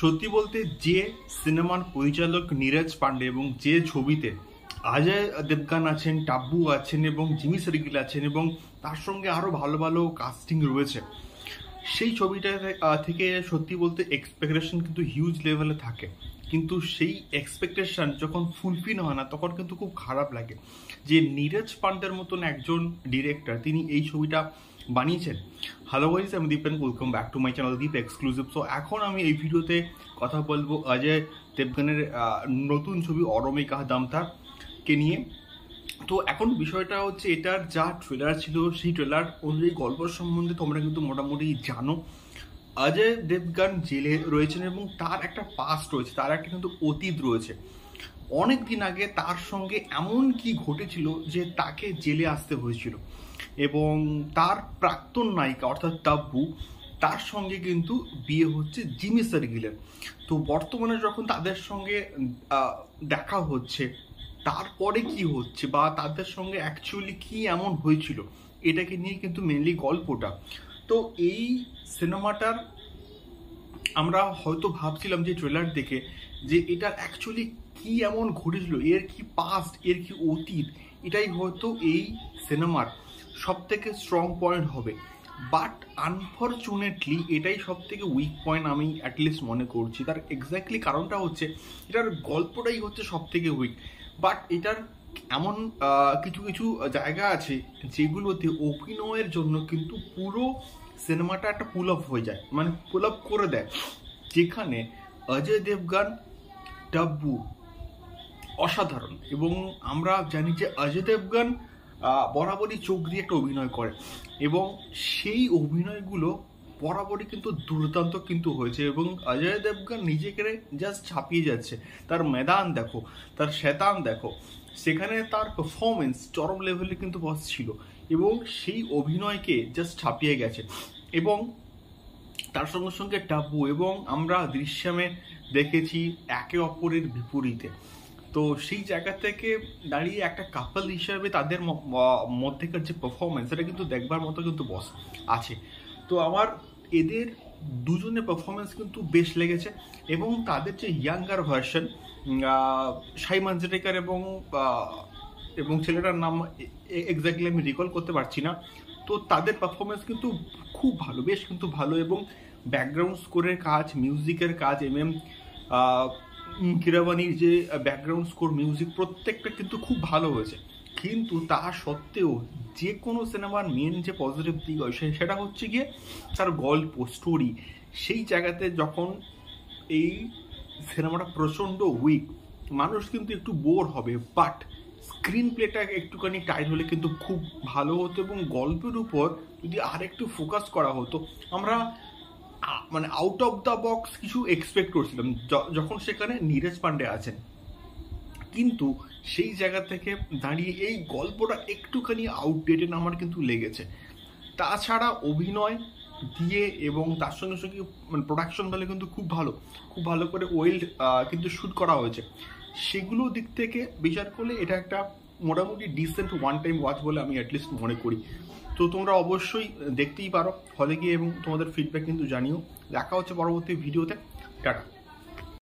সত্যি বলতে যে সিনেমার পরিচালক নীরজ পান্ডে এবং যে ছবিতে অজয় দেবগান আছেন টাব্বু আছেন এবং জিমি সার্গিল আছেন এবং তার সঙ্গে আরও ভালো ভালো কাস্টিং রয়েছে সেই ছবিটা থেকে সত্যি বলতে এক্সপেকটেশন কিন্তু হিউজ লেভেলে থাকে কিন্তু সেই এক্সপেকটেশন যখন ফুলফিল হয় না তখন কিন্তু খুব খারাপ লাগে যে নীরজ পান্ডের মতন একজন ডিরেক্টর তিনি এই ছবিটা বানিয়েছেন হ্যালো গাইজ আমি Dipen welcome back to my channel Deep exclusive so এখন আমি এই ভিডিওতে কথা বলবো অজয় দেবগানের নতুন ছবি অরমে কাহ দামতারকে নিয়ে তো এখন বিষয়টা হচ্ছে এটার যা ট্রেলার ছিল সেই ট্রেলার অনুযায়ী গল্প সম্বন্ধে তোমরা কিন্তু মোটামুটি জানো অজয় দেবগান জেলে রয়েছেন এবং তার একটা পাস্ট রয়েছে তার একটা কিন্তু অতীত রয়েছে অনেক দিন আগে তার সঙ্গে এমন কি ঘটেছিল যে তাকে জেলে আসতে হয়েছিল এবং তার প্রাক্তন নায়িকা অর্থাৎ টাব্বু তার সঙ্গে কিন্তু বিয়ে হচ্ছে জিমি সার্গিলের তো বর্তমানে যখন তাদের সঙ্গে দেখা হচ্ছে তারপরে কি হচ্ছে বা তাদের সঙ্গে অ্যাকচুয়ালি কি এমন হয়েছিল এটাকে নিয়ে কিন্তু মেনলি গল্পটা তো এই সিনেমাটার আমরা হয়তো ভাবছিলাম যে ট্রেলার দেখে যে এটার অ্যাকচুয়ালি কি এমন ঘটেছিল এর কি পাস্ট এর কি অতীত এটাই হয়তো এই সিনেমার সব থেকে স্ট্রং পয়েন্ট হবে বাট আনফর্চুনেটলি এটাই সব থেকে উইক পয়েন্ট আমি অ্যাটলিস্ট মনে করছি তার এক্স্যাক্টলি কারণটা হচ্ছে এটার গল্পটাই হচ্ছে সব থেকে উইক বাট এটার এমন কিছু কিছু জায়গা আছে যেগুলোতে অভিনয়ের জন্য কিন্তু পুরো সিনেমাটা একটা পুল আপ হয়ে যায় মানে পুল আপ করে দেয় যেখানে অজয় দেবগান ডাব্বু অসাধারণ এবং আমরা জানি যে অজয় দেবগান বরাবরই চোখ দিয়ে একটা অভিনয় করে এবং সেই অভিনয়গুলো বরাবরই কিন্তু দুর্দান্ত কিন্তু হয়েছে এবং অজয় দেবগান নিজেকে জাস্ট ছাপিয়ে যাচ্ছে তার মেদান দেখো তার শ্বেতান দেখো সেখানে তার পারফরমেন্স চরম লেভেলে কিন্তু বস ছিল এবং সেই অভিনয়কে জাস্ট ছাপিয়ে গেছে এবং তার সঙ্গে সঙ্গে টাপু এবং আমরা দৃশ্যমে দেখেছি একে অপরের বিপরীতে তো সেই জায়গা থেকে দাঁড়িয়ে একটা কাপল হিসাবে তাদের মধ্যেকার যে পারফরমেন্স সেটা কিন্তু দেখবার মতো কিন্তু বস আছে তো আমার এদের দুজনের পারফরমেন্স কিন্তু বেশ লেগেছে এবং তাদের যে ইয়াঙ্গার ভার্সন সাই মাঞ্জরেকার এবং এবং ছেলেটার নাম এক্স্যাক্টলি আমি রিকল করতে পারছি না তো তাদের পারফরমেন্স কিন্তু খুব ভালো বেশ কিন্তু ভালো এবং ব্যাকগ্রাউন্ড স্কোরের কাজ মিউজিকের কাজ এম এম কিরাবানির যে ব্যাকগ্রাউন্ড স্কোর মিউজিক প্রত্যেকটা কিন্তু খুব ভালো হয়েছে কিন্তু তা সত্ত্বেও যে কোনো সিনেমার মেন যে পজিটিভ দিক হয় সেটা হচ্ছে গিয়ে তার গল্প স্টোরি সেই জায়গাতে যখন এই সিনেমাটা প্রচণ্ড উইক মানুষ কিন্তু একটু বোর হবে বাট স্ক্রিন প্লেটা একটুখানি টাইট হলে কিন্তু খুব ভালো হতো এবং গল্পের উপর যদি আর একটু ফোকাস করা হতো আমরা মানে আউট অফ দ্য বক্স কিছু এক্সপেক্ট করছিলাম যখন সেখানে নীরজ পান্ডে আছেন কিন্তু সেই জায়গা থেকে দাঁড়িয়ে এই গল্পটা একটুখানি আউটডেটেড আমার কিন্তু লেগেছে তাছাড়া অভিনয় দিয়ে এবং তার সঙ্গে সঙ্গে মানে প্রোডাকশন ভ্যালু কিন্তু খুব ভালো খুব ভালো করে ওয়েল্ড কিন্তু শ্যুট করা হয়েছে সেগুলো দিক থেকে বিচার করলে এটা একটা মোটামুটি ডিসেন্ট ওয়ান টাইম ওয়াচ বলে আমি অ্যাটলিস্ট মনে করি তো তোমরা অবশ্যই দেখতেই পারো হলে গিয়ে এবং তোমাদের ফিডব্যাক কিন্তু জানিও দেখা হচ্ছে পরবর্তী ভিডিওতে টাটা